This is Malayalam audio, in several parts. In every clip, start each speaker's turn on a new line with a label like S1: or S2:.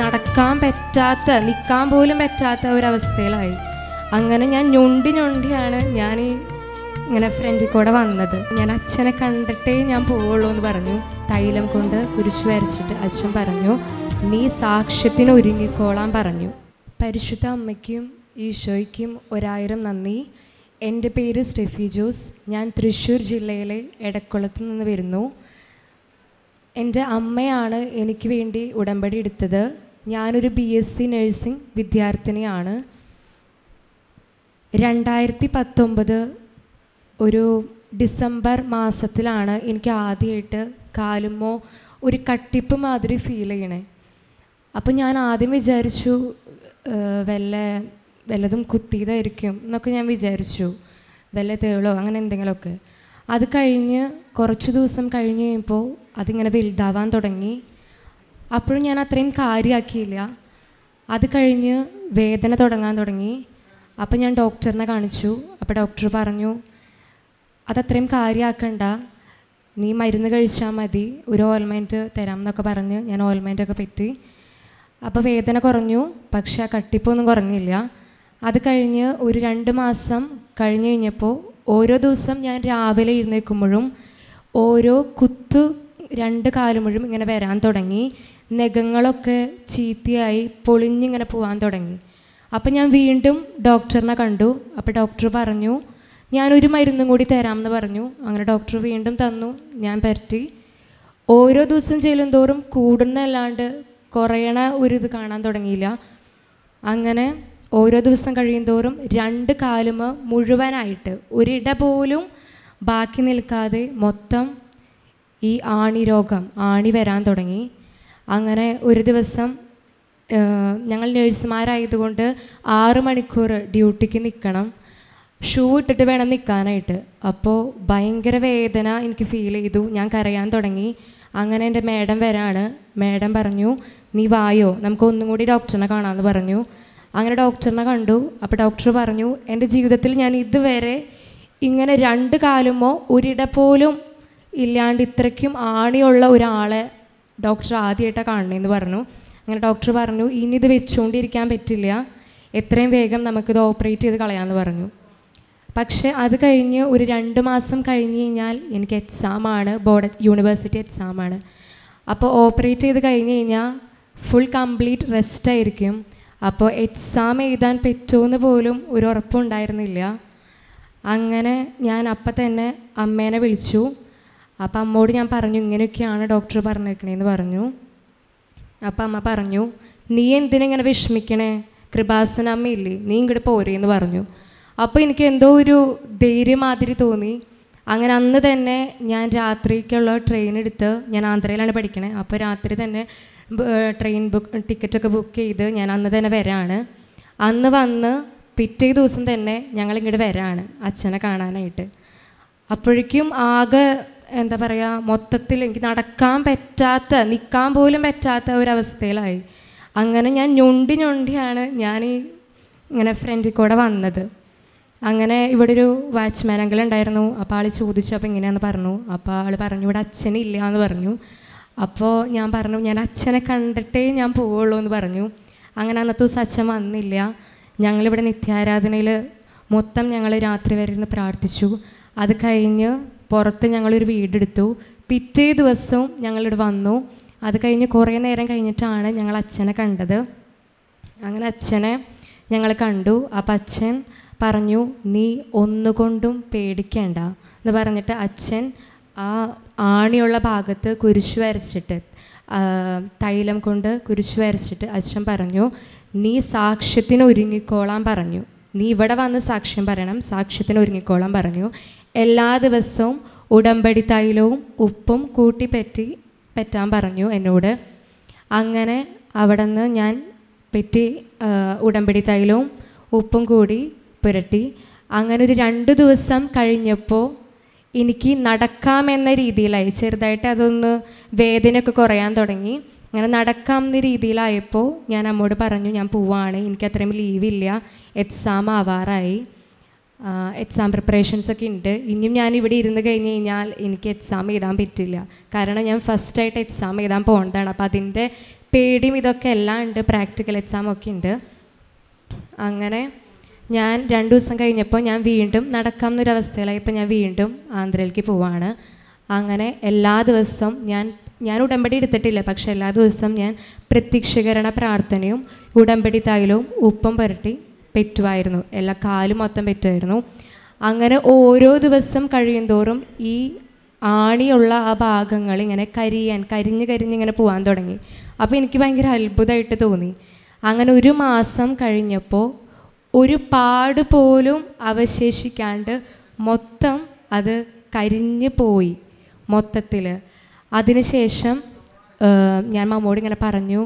S1: നടക്കാൻ പറ്റാത്ത നിൽക്കാൻ പോലും പറ്റാത്ത ഒരവസ്ഥയിലായി അങ്ങനെ ഞാൻ ഞൊണ്ടി ഞൊണ്ടിയാണ് ഞാൻ ഈ ഇങ്ങനെ ഫ്രണ്ടിൽ കൂടെ വന്നത് ഞാൻ അച്ഛനെ കണ്ടിട്ടേ ഞാൻ പോവുള്ളൂ എന്ന് പറഞ്ഞു തൈലം കൊണ്ട് കുരിശ് വരച്ചിട്ട് അച്ഛൻ പറഞ്ഞു നീ സാക്ഷ്യത്തിന് ഒരുങ്ങിക്കോളാൻ പറഞ്ഞു പരിശുദ്ധ അമ്മയ്ക്കും ഈശോയ്ക്കും ഒരായിരം നന്ദി എൻ്റെ പേര് സ്റ്റെഫി ജോസ് ഞാൻ തൃശ്ശൂർ ജില്ലയിലെ എടക്കുളത്ത് നിന്ന് വരുന്നു എൻ്റെ അമ്മയാണ് എനിക്ക് വേണ്ടി ഉടമ്പടി എടുത്തത് ഞാനൊരു ബി എസ് സി നഴ്സിംഗ് വിദ്യാർത്ഥിനിയാണ് രണ്ടായിരത്തി പത്തൊമ്പത് ഒരു ഡിസംബർ മാസത്തിലാണ് എനിക്ക് ആദ്യമായിട്ട് കാലുമോ ഒരു കട്ടിപ്പ് മാതിരി ഫീൽ ചെയ്യണേ അപ്പം ഞാൻ ആദ്യം വിചാരിച്ചു വല്ല വല്ലതും കുത്തിയതായിരിക്കും എന്നൊക്കെ ഞാൻ വിചാരിച്ചു വല്ല തേളോ അങ്ങനെ എന്തെങ്കിലുമൊക്കെ അത് കഴിഞ്ഞ് കുറച്ച് ദിവസം കഴിഞ്ഞ് കഴിയുമ്പോൾ അതിങ്ങനെ വലുതാവാൻ തുടങ്ങി അപ്പോഴും ഞാൻ അത്രയും കാര്യമാക്കിയില്ല അത് കഴിഞ്ഞ് വേദന തുടങ്ങാൻ തുടങ്ങി അപ്പം ഞാൻ ഡോക്ടറിനെ കാണിച്ചു അപ്പോൾ ഡോക്ടർ പറഞ്ഞു അതത്രയും കാര്യമാക്കണ്ട നീ മരുന്ന് കഴിച്ചാൽ മതി ഒരു ഓൽമെൻറ്റ് തരാം എന്നൊക്കെ പറഞ്ഞ് ഞാൻ ഓൽമെൻറ്റൊക്കെ പറ്റി അപ്പോൾ വേദന കുറഞ്ഞു പക്ഷേ ആ കട്ടിപ്പൊന്നും കുറഞ്ഞില്ല അത് കഴിഞ്ഞ് ഒരു രണ്ട് മാസം കഴിഞ്ഞ് കഴിഞ്ഞപ്പോൾ ഓരോ ദിവസം ഞാൻ രാവിലെ എഴുന്നേൽക്കുമ്പോഴും ഓരോ കുത്ത് രണ്ട് കാലുമ്പോഴും ഇങ്ങനെ വരാൻ തുടങ്ങി നഖങ്ങളൊക്കെ ചീത്തയായി പൊളിഞ്ഞിങ്ങനെ പോകാൻ തുടങ്ങി അപ്പം ഞാൻ വീണ്ടും ഡോക്ടറിനെ കണ്ടു അപ്പോൾ ഡോക്ടർ പറഞ്ഞു ഞാനൊരു മരുന്നും കൂടി തരാമെന്ന് പറഞ്ഞു അങ്ങനെ ഡോക്ടർ വീണ്ടും തന്നു ഞാൻ പരറ്റി ഓരോ ദിവസം ചെയ്യലും തോറും കൂടുന്നല്ലാണ്ട് കുറയണ ഒരു ഇത് കാണാൻ തുടങ്ങിയില്ല അങ്ങനെ ഓരോ ദിവസം തോറും രണ്ട് കാലും മുഴുവനായിട്ട് ഒരിട പോലും ബാക്കി നിൽക്കാതെ മൊത്തം ഈ ആണി രോഗം ആണി വരാൻ തുടങ്ങി അങ്ങനെ ഒരു ദിവസം ഞങ്ങൾ നേഴ്സുമാരായതുകൊണ്ട് ആറ് മണിക്കൂർ ഡ്യൂട്ടിക്ക് നിൽക്കണം ഷൂ ഇട്ടിട്ട് വേണം നിൽക്കാനായിട്ട് അപ്പോൾ ഭയങ്കര വേദന എനിക്ക് ഫീൽ ചെയ്തു ഞാൻ കരയാൻ തുടങ്ങി അങ്ങനെ എൻ്റെ മേഡം വരാണ് മേഡം പറഞ്ഞു നീ വായോ നമുക്ക് ഒന്നും കൂടി ഡോക്ടറിനെ കാണാമെന്ന് പറഞ്ഞു അങ്ങനെ ഡോക്ടറിനെ കണ്ടു അപ്പോൾ ഡോക്ടർ പറഞ്ഞു എൻ്റെ ജീവിതത്തിൽ ഞാൻ ഇതുവരെ ഇങ്ങനെ രണ്ട് കാലുമോ ഒരിട പോലും ഇല്ലാണ്ട് ഇത്രയ്ക്കും ആണിയുള്ള ഒരാളെ ഡോക്ടർ ആദ്യമായിട്ടാണ് കാണണേന്ന് പറഞ്ഞു അങ്ങനെ ഡോക്ടർ പറഞ്ഞു ഇനി ഇത് വെച്ചുകൊണ്ടിരിക്കാൻ പറ്റില്ല എത്രയും വേഗം നമുക്കിത് ഓപ്പറേറ്റ് ചെയ്ത് കളയാമെന്ന് പറഞ്ഞു പക്ഷേ അത് കഴിഞ്ഞ് ഒരു രണ്ട് മാസം കഴിഞ്ഞ് കഴിഞ്ഞാൽ എനിക്ക് എക്സാമാണ് ബോർഡ് യൂണിവേഴ്സിറ്റി എക്സാമാണ് അപ്പോൾ ഓപ്പറേറ്റ് ചെയ്ത് കഴിഞ്ഞ് കഴിഞ്ഞാൽ ഫുൾ കംപ്ലീറ്റ് റെസ്റ്റ് ആയിരിക്കും അപ്പോൾ എക്സാം എഴുതാൻ പറ്റുമെന്ന് പോലും ഒരു ഉറപ്പുണ്ടായിരുന്നില്ല അങ്ങനെ ഞാൻ അപ്പം തന്നെ അമ്മേനെ വിളിച്ചു അപ്പം അമ്മോട് ഞാൻ പറഞ്ഞു ഇങ്ങനെയൊക്കെയാണ് ഡോക്ടർ പറഞ്ഞേക്കണേന്ന് പറഞ്ഞു അപ്പം അമ്മ പറഞ്ഞു നീ എന്തിനെങ്ങനെ വിഷമിക്കണേ കൃപാസന അമ്മയില്ലേ നീ ഇങ്ങോട്ട് പോരേന്ന് പറഞ്ഞു അപ്പോൾ എനിക്ക് എന്തോ ഒരു ധൈര്യം മാതിരി തോന്നി അങ്ങനെ അന്ന് തന്നെ ഞാൻ രാത്രിക്കുള്ള ട്രെയിൻ എടുത്ത് ഞാൻ ആന്ധ്രയിലാണ് പഠിക്കണേ അപ്പോൾ രാത്രി തന്നെ ട്രെയിൻ ബുക്ക് ടിക്കറ്റൊക്കെ ബുക്ക് ചെയ്ത് ഞാൻ അന്ന് തന്നെ വരാണ് അന്ന് വന്ന് പിറ്റേ ദിവസം തന്നെ ഞങ്ങളിങ്ങോട്ട് ഇങ്ങോട്ട് വരാണ് അച്ഛനെ കാണാനായിട്ട് അപ്പോഴേക്കും ആകെ എന്താ പറയുക മൊത്തത്തിൽ എനിക്ക് നടക്കാൻ പറ്റാത്ത നിൽക്കാൻ പോലും പറ്റാത്ത ഒരവസ്ഥയിലായി അങ്ങനെ ഞാൻ ഞൊണ്ടി ഞൊണ്ടിയാണ് ഞാൻ ഈ ഇങ്ങനെ ഫ്രണ്ടിൽ കൂടെ വന്നത് അങ്ങനെ ഇവിടെ ഒരു വാച്ച്മാൻ അങ്കിൾ ഉണ്ടായിരുന്നു അപ്പോൾ ആൾ ചോദിച്ചു അപ്പോൾ ഇങ്ങനെയാന്ന് പറഞ്ഞു അപ്പോൾ ആൾ പറഞ്ഞു ഇവിടെ അച്ഛനില്ല എന്ന് പറഞ്ഞു അപ്പോൾ ഞാൻ പറഞ്ഞു ഞാൻ അച്ഛനെ കണ്ടിട്ടേ ഞാൻ പോവുള്ളൂ എന്ന് പറഞ്ഞു അങ്ങനെ അന്നത്തെ ദിവസം അച്ഛൻ വന്നില്ല ഞങ്ങളിവിടെ നിത്യാരാധനയിൽ മൊത്തം ഞങ്ങൾ രാത്രി വരെ ഇരുന്ന് പ്രാർത്ഥിച്ചു അത് കഴിഞ്ഞ് പുറത്ത് ഞങ്ങളൊരു വീടെടുത്തു പിറ്റേ ദിവസവും ഞങ്ങളിവിടെ വന്നു അത് കഴിഞ്ഞ് കുറേ നേരം കഴിഞ്ഞിട്ടാണ് ഞങ്ങൾ അച്ഛനെ കണ്ടത് അങ്ങനെ അച്ഛനെ ഞങ്ങൾ കണ്ടു അപ്പം അച്ഛൻ പറഞ്ഞു നീ ഒന്നുകൊണ്ടും പേടിക്കേണ്ട എന്ന് പറഞ്ഞിട്ട് അച്ഛൻ ആ ആണിയുള്ള ഭാഗത്ത് കുരിശു വരച്ചിട്ട് തൈലം കൊണ്ട് കുരിശു വരച്ചിട്ട് അച്ഛൻ പറഞ്ഞു നീ സാക്ഷ്യത്തിന് ഒരുങ്ങിക്കോളാൻ പറഞ്ഞു നീ ഇവിടെ വന്ന് സാക്ഷ്യം പറയണം സാക്ഷ്യത്തിന് ഒരുങ്ങിക്കോളാൻ പറഞ്ഞു എല്ലാ ദിവസവും ഉടമ്പടി തൈലവും ഉപ്പും കൂട്ടിപ്പറ്റി പറ്റാൻ പറഞ്ഞു എന്നോട് അങ്ങനെ അവിടെ നിന്ന് ഞാൻ പെറ്റി ഉടമ്പടി തൈലവും ഉപ്പും കൂടി പുരട്ടി അങ്ങനെ ഒരു രണ്ട് ദിവസം കഴിഞ്ഞപ്പോൾ എനിക്ക് നടക്കാമെന്ന രീതിയിലായി ചെറുതായിട്ട് അതൊന്ന് വേദനയൊക്കെ കുറയാൻ തുടങ്ങി അങ്ങനെ നടക്കാം എന്ന രീതിയിലായപ്പോൾ ഞാൻ അമ്മോട് പറഞ്ഞു ഞാൻ പോവാണ് എനിക്ക് അത്രയും ലീവില്ല എക്സാം ആവാറായി എക്സാം പ്രിപ്പറേഷൻസ് ഒക്കെ ഉണ്ട് ഇനിയും ഞാൻ ഇവിടെ ഇരുന്ന് കഴിഞ്ഞ് കഴിഞ്ഞാൽ എനിക്ക് എക്സാം എഴുതാൻ പറ്റില്ല കാരണം ഞാൻ ഫസ്റ്റായിട്ട് എക്സാം എഴുതാൻ പോകേണ്ടതാണ് അപ്പോൾ അതിൻ്റെ പേടിയും ഇതൊക്കെ എല്ലാം ഉണ്ട് പ്രാക്ടിക്കൽ എക്സാം ഒക്കെ ഉണ്ട് അങ്ങനെ ഞാൻ രണ്ട് ദിവസം കഴിഞ്ഞപ്പോൾ ഞാൻ വീണ്ടും നടക്കാം ഇപ്പോൾ ഞാൻ വീണ്ടും ആന്ധ്രയിലേക്ക് പോവാണ് അങ്ങനെ എല്ലാ ദിവസവും ഞാൻ ഞാൻ ഉടമ്പടി എടുത്തിട്ടില്ല പക്ഷേ എല്ലാ ദിവസവും ഞാൻ പ്രത്യക്ഷീകരണ പ്രാർത്ഥനയും ഉടമ്പടി തൈലവും ഉപ്പും പുരട്ടി പെറ്റുമായിരുന്നു എല്ലാ കാലും മൊത്തം പെറ്റുമായിരുന്നു അങ്ങനെ ഓരോ ദിവസം കഴിയുന്തോറും ഈ ആണിയുള്ള ആ ഭാഗങ്ങൾ ഇങ്ങനെ കരിയാൻ കരിഞ്ഞ് കരിഞ്ഞ് ഇങ്ങനെ പോകാൻ തുടങ്ങി അപ്പോൾ എനിക്ക് ഭയങ്കര അത്ഭുതമായിട്ട് തോന്നി അങ്ങനെ ഒരു മാസം കഴിഞ്ഞപ്പോൾ ഒരു പാട് പോലും അവശേഷിക്കാണ്ട് മൊത്തം അത് കരിഞ്ഞ് പോയി മൊത്തത്തിൽ അതിനുശേഷം ഞാൻ മമ്മോട് ഇങ്ങനെ പറഞ്ഞു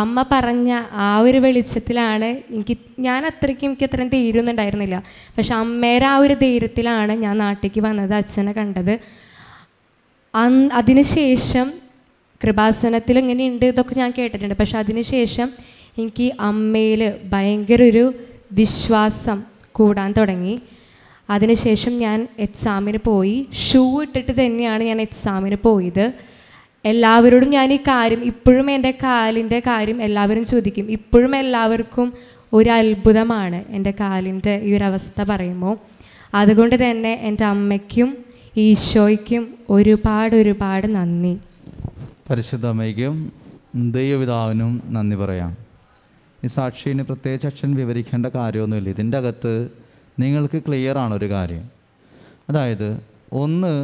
S1: അമ്മ പറഞ്ഞ ആ ഒരു വെളിച്ചത്തിലാണ് എനിക്ക് ഞാൻ അത്രയ്ക്കും എനിക്ക് അത്രയും തീരുന്നുണ്ടായിരുന്നില്ല പക്ഷെ അമ്മേരെ ആ ഒരു ധൈര്യത്തിലാണ് ഞാൻ നാട്ടിലേക്ക് വന്നത് അച്ഛനെ കണ്ടത് അതിനുശേഷം കൃപാസനത്തിൽ ഇങ്ങനെ ഉണ്ട് ഇതൊക്കെ ഞാൻ കേട്ടിട്ടുണ്ട് പക്ഷെ അതിനുശേഷം എനിക്ക് അമ്മയിൽ ഭയങ്കര ഒരു വിശ്വാസം കൂടാൻ തുടങ്ങി അതിനുശേഷം ഞാൻ എക്സാമിന് പോയി ഷൂ ഇട്ടിട്ട് തന്നെയാണ് ഞാൻ എക്സാമിന് പോയത് എല്ലാവരോടും ഞാൻ ഈ കാര്യം ഇപ്പോഴും എൻ്റെ കാലിൻ്റെ കാര്യം എല്ലാവരും ചോദിക്കും ഇപ്പോഴും എല്ലാവർക്കും ഒരു അത്ഭുതമാണ് എൻ്റെ കാലിൻ്റെ ഈ ഒരു അവസ്ഥ പറയുമ്പോൾ അതുകൊണ്ട് തന്നെ എൻ്റെ അമ്മയ്ക്കും ഈശോയ്ക്കും ഒരുപാട് ഒരുപാട് നന്ദി
S2: പരിശുദ്ധ അമ്മയ്ക്കും ദൈവപിതാവിനും നന്ദി പറയാം ഈ സാക്ഷിന് പ്രത്യേകിച്ച് അച്ഛൻ വിവരിക്കേണ്ട കാര്യമൊന്നുമില്ല ഇതിൻ്റെ അകത്ത് നിങ്ങൾക്ക് ക്ലിയർ ആണ് ഒരു കാര്യം അതായത് ഒന്ന്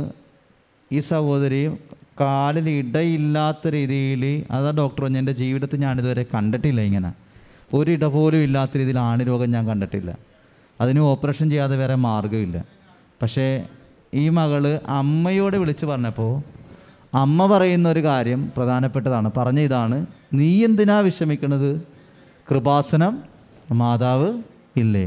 S2: ഈ സഹോദരി കാലിൽ ഇടയില്ലാത്ത രീതിയിൽ അതാ ഡോക്ടർ എൻ്റെ ജീവിതത്തിൽ ഞാനിതുവരെ കണ്ടിട്ടില്ല ഇങ്ങനെ ഒരിട പോലും ഇല്ലാത്ത രീതിയിൽ ആണിരോഗം ഞാൻ കണ്ടിട്ടില്ല അതിന് ഓപ്പറേഷൻ ചെയ്യാതെ വേറെ മാർഗമില്ല പക്ഷേ ഈ മകള് അമ്മയോട് വിളിച്ചു പറഞ്ഞപ്പോൾ അമ്മ പറയുന്ന ഒരു കാര്യം പ്രധാനപ്പെട്ടതാണ് പറഞ്ഞ ഇതാണ് നീ എന്തിനാ വിഷമിക്കുന്നത് കൃപാസനം മാതാവ് ഇല്ലേ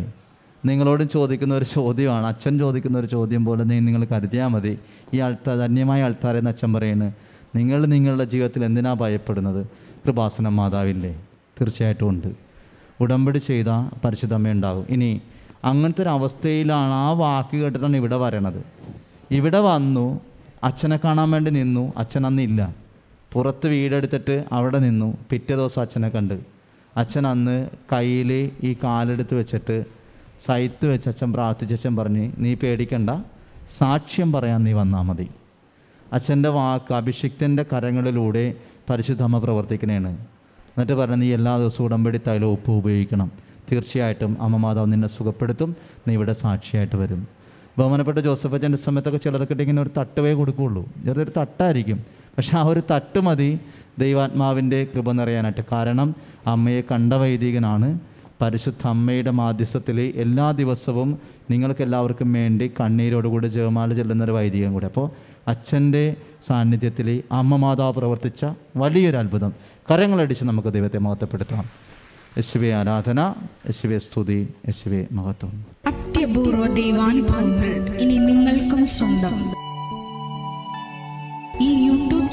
S2: നിങ്ങളോട് ചോദിക്കുന്ന ഒരു ചോദ്യമാണ് അച്ഛൻ ചോദിക്കുന്ന ഒരു ചോദ്യം പോലെ നിങ്ങൾ കരുതിയാൽ മതി ഈ ആൾത്താർ ധന്യമായ ആൾത്താരെന്ന് അച്ഛൻ പറയുന്നത് നിങ്ങൾ നിങ്ങളുടെ ജീവിതത്തിൽ എന്തിനാ ഭയപ്പെടുന്നത് കൃപാസനം മാതാവില്ലേ തീർച്ചയായിട്ടും ഉണ്ട് ഉടമ്പടി ചെയ്ത പരിശുദ്ധമ്മ ഉണ്ടാകും ഇനി അങ്ങനത്തെ ഒരു അവസ്ഥയിലാണ് ആ വാക്ക് കേട്ടിട്ടാണ് ഇവിടെ വരണത് ഇവിടെ വന്നു അച്ഛനെ കാണാൻ വേണ്ടി നിന്നു അച്ഛൻ അന്നില്ല പുറത്ത് വീടെടുത്തിട്ട് അവിടെ നിന്നു പിറ്റേ ദിവസം അച്ഛനെ കണ്ട് അച്ഛൻ അന്ന് കയ്യിൽ ഈ കാലെടുത്ത് വെച്ചിട്ട് സൈത്ത് വെച്ച് അച്ഛൻ പ്രാർത്ഥിച്ച അച്ഛൻ പറഞ്ഞ് നീ പേടിക്കണ്ട സാക്ഷ്യം പറയാൻ നീ വന്നാൽ മതി അച്ഛൻ്റെ വാക്ക് അഭിഷിക്തൻ്റെ കരങ്ങളിലൂടെ പരിശുദ്ധമ്മ പ്രവർത്തിക്കുന്നതാണ് എന്നിട്ട് പറഞ്ഞ നീ എല്ലാ ദിവസവും ഉടമ്പടി തൈലം ഉപ്പ് ഉപയോഗിക്കണം തീർച്ചയായിട്ടും അമ്മ മാതാവ് നിന്നെ സുഖപ്പെടുത്തും നീ ഇവിടെ സാക്ഷിയായിട്ട് വരും ബഹുമാനപ്പെട്ട ജോസഫ് അച്ഛൻ്റെ സമയത്തൊക്കെ ചിലർക്കിട്ട് ഇങ്ങനെ ഒരു തട്ടുവേ കൊടുക്കുകയുള്ളൂ ചെറിയൊരു തട്ടായിരിക്കും പക്ഷെ ആ ഒരു തട്ട് മതി ദൈവാത്മാവിൻ്റെ കൃപ നിറയാനായിട്ട് കാരണം അമ്മയെ കണ്ട വൈദികനാണ് പരിശുദ്ധ അമ്മയുടെ മാധ്യസ്ഥത്തിൽ എല്ലാ ദിവസവും നിങ്ങൾക്ക് എല്ലാവർക്കും വേണ്ടി കണ്ണീരോടുകൂടി ജപമാല ചെല്ലുന്നൊരു വൈദികം കൂടി അപ്പോൾ അച്ഛൻ്റെ സാന്നിധ്യത്തിൽ അമ്മ മാതാവ് പ്രവർത്തിച്ച വലിയൊരു അത്ഭുതം കരങ്ങളടിച്ച് നമുക്ക് ദൈവത്തെ മഹത്വപ്പെടുത്താം യശുവ ആരാധന യശുവ സ്തുതി യശുവ മഹത്വം
S1: അത്യപൂർവ ദൈവാനുഭവങ്ങൾ ഇനി നിങ്ങൾക്കും സ്വന്തം